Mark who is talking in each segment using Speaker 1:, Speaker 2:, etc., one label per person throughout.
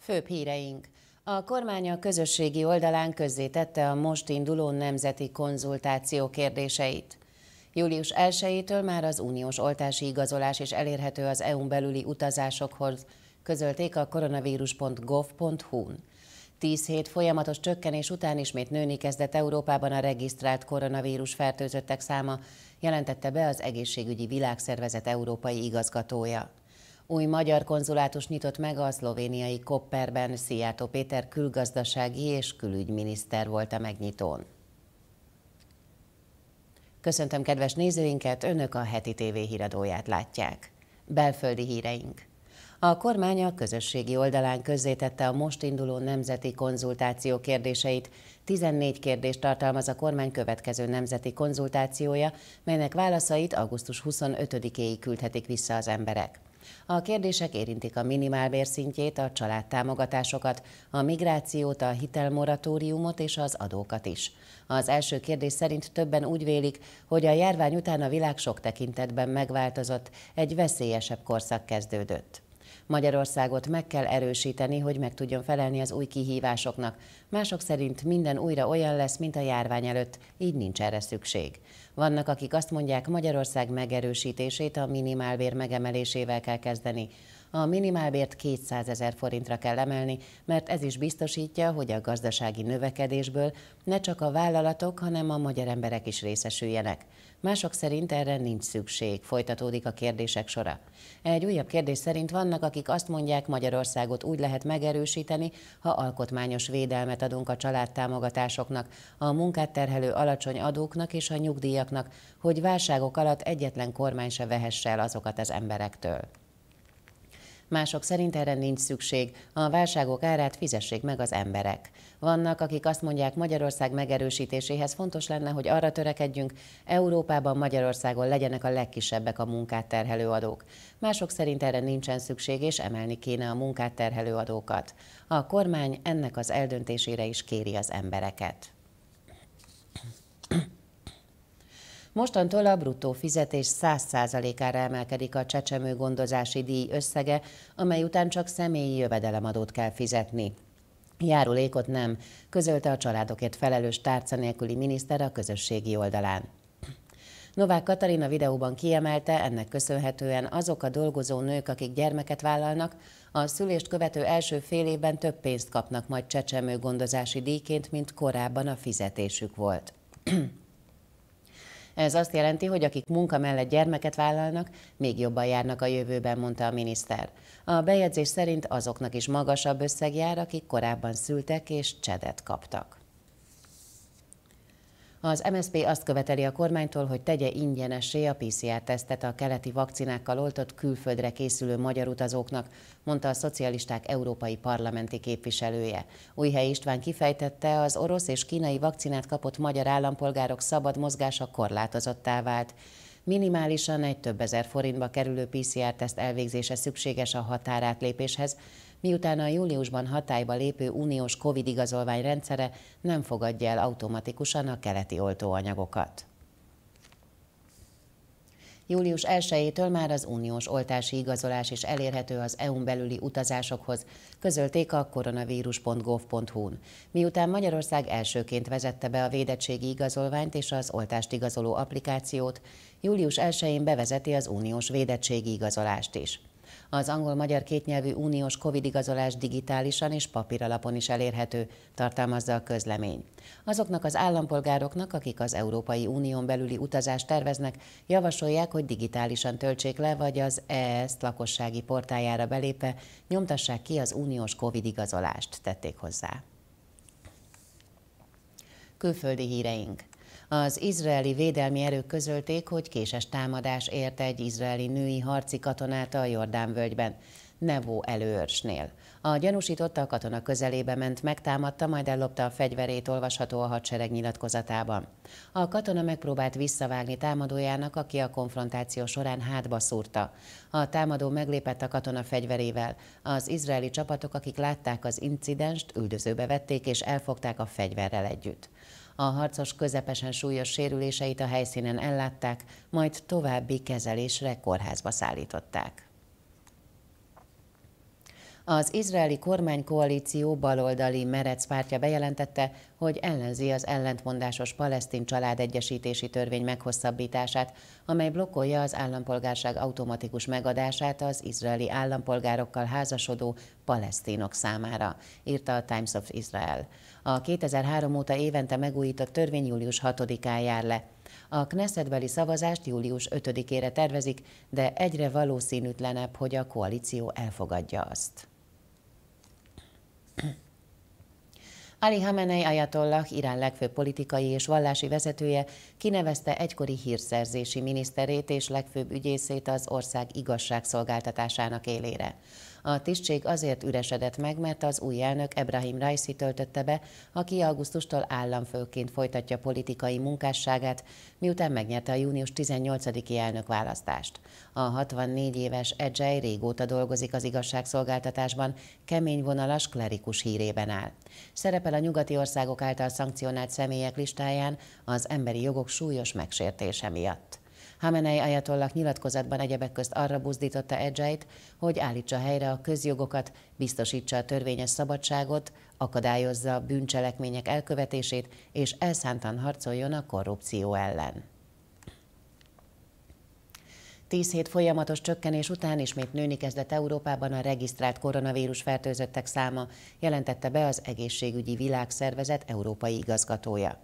Speaker 1: Főbb híreink. A kormány a közösségi oldalán közzétette a most induló nemzeti konzultáció kérdéseit. Július 1-től már az uniós oltási igazolás is elérhető az EU-n belüli utazásokhoz, közölték a koronavírus.gov.hu-n. Tíz hét folyamatos csökkenés után ismét nőni kezdett Európában a regisztrált koronavírus fertőzöttek száma, jelentette be az Egészségügyi Világszervezet európai igazgatója. Új magyar konzulátus nyitott meg a szlovéniai Kopperben, Szijjártó Péter külgazdasági és külügyminiszter volt a megnyitón. Köszöntöm kedves nézőinket, Önök a heti TV híradóját látják. Belföldi híreink. A kormány a közösségi oldalán közzétette a most induló nemzeti konzultáció kérdéseit. 14 kérdést tartalmaz a kormány következő nemzeti konzultációja, melynek válaszait augusztus 25-éig küldhetik vissza az emberek. A kérdések érintik a minimálbér szintjét, a családtámogatásokat, a migrációt, a hitelmoratóriumot és az adókat is. Az első kérdés szerint többen úgy vélik, hogy a járvány után a világ sok tekintetben megváltozott, egy veszélyesebb korszak kezdődött. Magyarországot meg kell erősíteni, hogy meg tudjon felelni az új kihívásoknak. Mások szerint minden újra olyan lesz, mint a járvány előtt, így nincs erre szükség. Vannak, akik azt mondják, Magyarország megerősítését a minimálbér megemelésével kell kezdeni a minimálbért 200 ezer forintra kell emelni, mert ez is biztosítja, hogy a gazdasági növekedésből ne csak a vállalatok, hanem a magyar emberek is részesüljenek. Mások szerint erre nincs szükség, folytatódik a kérdések sora. Egy újabb kérdés szerint vannak, akik azt mondják, Magyarországot úgy lehet megerősíteni, ha alkotmányos védelmet adunk a családtámogatásoknak, a munkát terhelő alacsony adóknak és a nyugdíjaknak, hogy válságok alatt egyetlen kormány se vehesse el azokat az emberektől. Mások szerint erre nincs szükség, a válságok árát fizessék meg az emberek. Vannak, akik azt mondják, Magyarország megerősítéséhez fontos lenne, hogy arra törekedjünk, Európában Magyarországon legyenek a legkisebbek a munkát terhelő adók. Mások szerint erre nincsen szükség, és emelni kéne a munkát terhelő adókat. A kormány ennek az eldöntésére is kéri az embereket. Mostantól a bruttó fizetés 100%-ára emelkedik a csecsemő gondozási díj összege, amely után csak személyi jövedelemadót kell fizetni. Járulékot nem, közölte a családokért felelős tárca nélküli miniszter a közösségi oldalán. Novák Katarina videóban kiemelte, ennek köszönhetően azok a dolgozó nők, akik gyermeket vállalnak, a szülést követő első fél évben több pénzt kapnak majd csecsemő gondozási díjként, mint korábban a fizetésük volt. Ez azt jelenti, hogy akik munka mellett gyermeket vállalnak, még jobban járnak a jövőben, mondta a miniszter. A bejegyzés szerint azoknak is magasabb összeg jár, akik korábban szültek és csedet kaptak. Az MSZP azt követeli a kormánytól, hogy tegye ingyenessé a PCR-tesztet a keleti vakcinákkal oltott külföldre készülő magyar utazóknak, mondta a szocialisták európai parlamenti képviselője. Újhely István kifejtette, az orosz és kínai vakcinát kapott magyar állampolgárok szabad mozgása korlátozottá vált. Minimálisan egy több ezer forintba kerülő PCR-teszt elvégzése szükséges a határátlépéshez, miután a júliusban hatályba lépő uniós COVID igazolvány rendszere nem fogadja el automatikusan a keleti oltóanyagokat. Július 1-től már az uniós oltási igazolás is elérhető az EU-n belüli utazásokhoz, közölték a koronavírus.gov.hu-n. Miután Magyarország elsőként vezette be a védettségi igazolványt és az oltást igazoló applikációt, július 1-én bevezeti az uniós védettségi igazolást is. Az angol-magyar kétnyelvű uniós COVID igazolás digitálisan és papíralapon is elérhető, tartalmazza a közlemény. Azoknak az állampolgároknak, akik az Európai Unión belüli utazást terveznek, javasolják, hogy digitálisan töltsék le, vagy az EES lakossági portájára belépve nyomtassák ki az uniós COVID igazolást, tették hozzá. Külföldi híreink. Az izraeli védelmi erők közölték, hogy késes támadás ért egy izraeli női harci katonát a Jordánvölgyben, völgyben. Nevó előörsnél. A gyanúsított a katona közelébe ment, megtámadta, majd ellopta a fegyverét, olvasható a hadsereg nyilatkozatában. A katona megpróbált visszavágni támadójának, aki a konfrontáció során hátba szúrta. A támadó meglépett a katona fegyverével. Az izraeli csapatok, akik látták az incidenst, üldözőbe vették és elfogták a fegyverrel együtt. A harcos közepesen súlyos sérüléseit a helyszínen ellátták, majd további kezelésre kórházba szállították. Az izraeli kormánykoalíció baloldali Merec pártja bejelentette, hogy ellenzi az ellentmondásos palesztin család egyesítési törvény meghosszabbítását, amely blokkolja az állampolgárság automatikus megadását az izraeli állampolgárokkal házasodó palesztinok számára, írta a Times of Israel. A 2003 óta évente megújított törvény július 6-án jár le. A Knessetbeli szavazást július 5-ére tervezik, de egyre valószínűtlenebb, hogy a koalíció elfogadja azt. Ali Hamenei Ayatollah, Irán legfőbb politikai és vallási vezetője kinevezte egykori hírszerzési miniszterét és legfőbb ügyészét az ország igazságszolgáltatásának élére. A tisztség azért üresedett meg, mert az új elnök Ebrahim Rajsi töltötte be, aki augusztustól államfőként folytatja politikai munkásságát, miután megnyerte a június 18-i elnökválasztást. A 64 éves Edzsely régóta dolgozik az igazságszolgáltatásban, kemény vonalas klerikus hírében áll. Szerepel a nyugati országok által szankcionált személyek listáján az emberi jogok súlyos megsértése miatt. Hamenei Ajatollak nyilatkozatban egyebek közt arra buzdította Edzseit, hogy állítsa helyre a közjogokat, biztosítsa a törvényes szabadságot, akadályozza bűncselekmények elkövetését és elszántan harcoljon a korrupció ellen. Tíz hét folyamatos csökkenés után ismét nőni kezdett Európában a regisztrált koronavírus fertőzöttek száma, jelentette be az Egészségügyi Világszervezet európai igazgatója.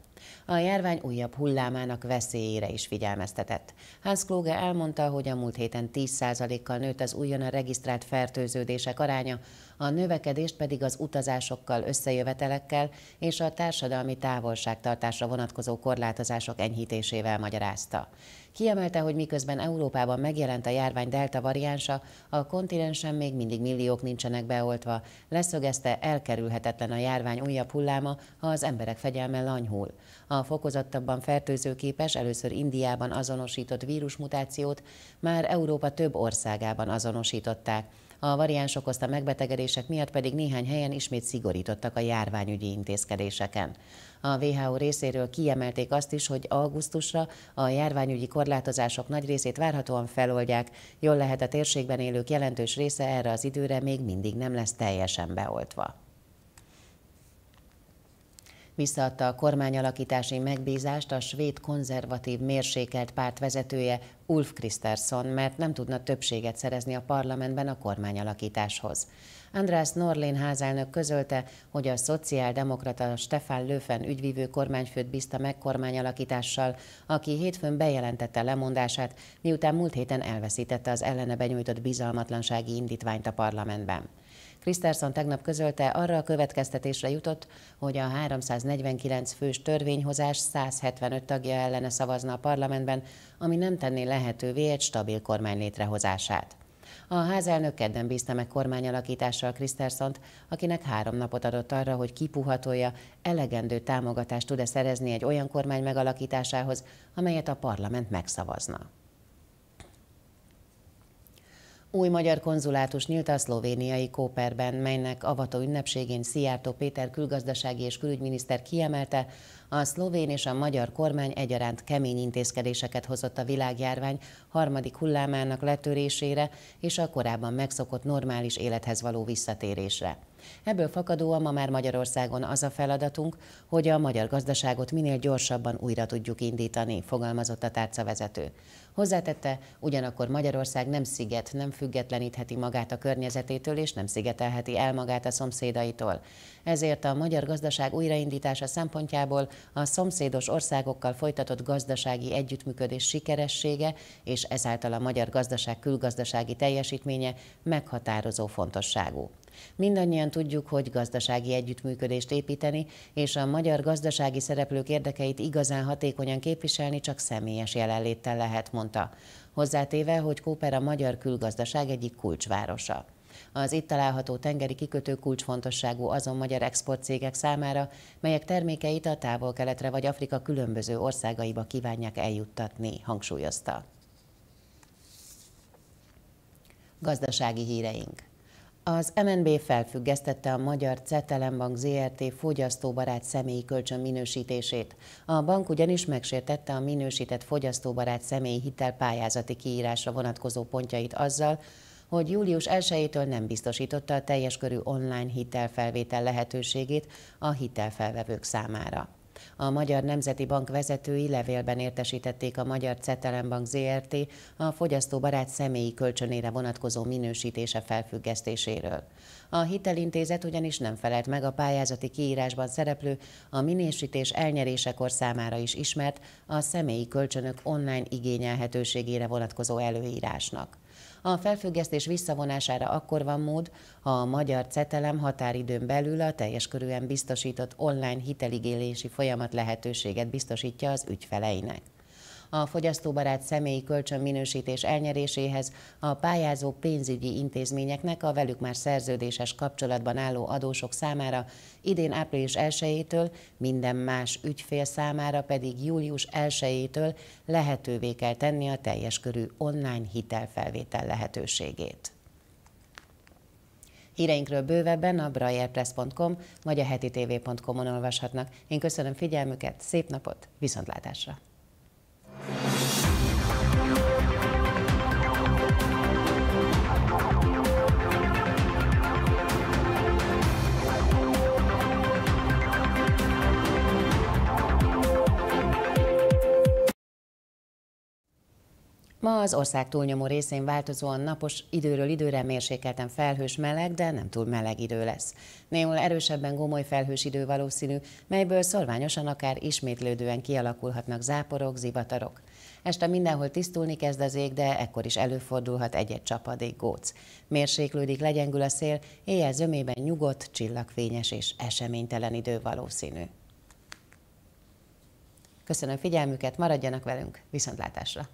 Speaker 1: A járvány újabb hullámának veszélyére is figyelmeztetett. Hans Kluge elmondta, hogy a múlt héten 10%-kal nőtt az újonnan regisztrált fertőződések aránya, a növekedést pedig az utazásokkal, összejövetelekkel és a társadalmi távolságtartásra vonatkozó korlátozások enyhítésével magyarázta. Kiemelte, hogy miközben Európában megjelent a járvány delta variánsa, a kontinensen még mindig milliók nincsenek beoltva. Leszögezte, elkerülhetetlen a járvány újabb hulláma, ha az emberek fegyelme lanyhul. A fokozottabban fertőzőképes, először Indiában azonosított vírusmutációt már Európa több országában azonosították a variáns okozta megbetegedések miatt pedig néhány helyen ismét szigorítottak a járványügyi intézkedéseken. A WHO részéről kiemelték azt is, hogy augusztusra a járványügyi korlátozások nagy részét várhatóan feloldják, jól lehet a térségben élők jelentős része erre az időre még mindig nem lesz teljesen beoltva. Visszaadta a kormányalakítási megbízást a svéd konzervatív mérsékelt párt vezetője Ulf Kristersson, mert nem tudna többséget szerezni a parlamentben a kormányalakításhoz. András Norlén házelnök közölte, hogy a szociáldemokrata Stefan Löfen ügyvívő kormányfőt bízta meg kormányalakítással, aki hétfőn bejelentette lemondását, miután múlt héten elveszítette az ellene benyújtott bizalmatlansági indítványt a parlamentben. Kriszterszon tegnap közölte, arra a következtetésre jutott, hogy a 349 fős törvényhozás 175 tagja ellene szavazna a parlamentben, ami nem tenné lehetővé egy stabil kormány létrehozását. A házelnök kedden bízta meg kormányalakítással Kriszterszont, akinek három napot adott arra, hogy kipuhatolja, elegendő támogatást tud-e szerezni egy olyan kormány megalakításához, amelyet a parlament megszavazna. Új magyar konzulátus nyílt a szlovéniai Kóperben, melynek avató ünnepségén Szijjártó Péter külgazdasági és külügyminiszter kiemelte, a szlovén és a magyar kormány egyaránt kemény intézkedéseket hozott a világjárvány harmadik hullámának letörésére és a korábban megszokott normális élethez való visszatérésre. Ebből fakadóan ma már Magyarországon az a feladatunk, hogy a magyar gazdaságot minél gyorsabban újra tudjuk indítani, fogalmazott a tárcavezető. Hozzátette, ugyanakkor Magyarország nem sziget, nem függetlenítheti magát a környezetétől, és nem szigetelheti el magát a szomszédaitól ezért a magyar gazdaság újraindítása szempontjából a szomszédos országokkal folytatott gazdasági együttműködés sikeressége és ezáltal a magyar gazdaság külgazdasági teljesítménye meghatározó fontosságú. Mindannyian tudjuk, hogy gazdasági együttműködést építeni, és a magyar gazdasági szereplők érdekeit igazán hatékonyan képviselni csak személyes jelenléttel lehet, mondta. Hozzátéve, hogy Kóper a magyar külgazdaság egyik kulcsvárosa. Az itt található tengeri kikötő kulcsfontosságú azon magyar exportcégek számára, melyek termékeit a távol-keletre vagy Afrika különböző országaiba kívánják eljuttatni, hangsúlyozta. Gazdasági híreink. Az MNB felfüggesztette a Magyar Cetelenbank ZRT fogyasztóbarát személyi kölcsön minősítését. A bank ugyanis megsértette a minősített fogyasztóbarát személyi hitel pályázati kiírásra vonatkozó pontjait azzal, hogy július 1-től nem biztosította a teljes körű online hitelfelvétel lehetőségét a hitelfelvevők számára. A Magyar Nemzeti Bank vezetői levélben értesítették a Magyar Bank ZRT a fogyasztóbarát személyi kölcsönére vonatkozó minősítése felfüggesztéséről. A hitelintézet ugyanis nem felelt meg a pályázati kiírásban szereplő, a minősítés elnyerésekor számára is ismert a személyi kölcsönök online igényelhetőségére vonatkozó előírásnak. A felfüggesztés visszavonására akkor van mód, ha a magyar cetelem határidőn belül a teljes körűen biztosított online hiteligélési folyamat lehetőséget biztosítja az ügyfeleinek a fogyasztóbarát személyi kölcsönminősítés elnyeréséhez a pályázó pénzügyi intézményeknek a velük már szerződéses kapcsolatban álló adósok számára idén április 1-től, minden más ügyfél számára pedig július 1-től lehetővé kell tenni a teljes körű online hitelfelvétel lehetőségét. Híreinkről bővebben a brajerpress.com vagy a hetitvcom on olvashatnak. Én köszönöm figyelmüket, szép napot, viszontlátásra! Ma az ország túlnyomó részén változóan napos, időről időre mérsékelten felhős meleg, de nem túl meleg idő lesz. Néhol erősebben gomoly felhős idő valószínű, melyből szorványosan akár ismétlődően kialakulhatnak záporok, zivatarok. Este mindenhol tisztulni kezd az ég, de ekkor is előfordulhat egy-egy csapadék góc. Mérséklődik, legyengül a szél, éjjel zömében nyugodt, csillagfényes és eseménytelen idő valószínű. Köszönöm figyelmüket, maradjanak velünk, viszontlátásra!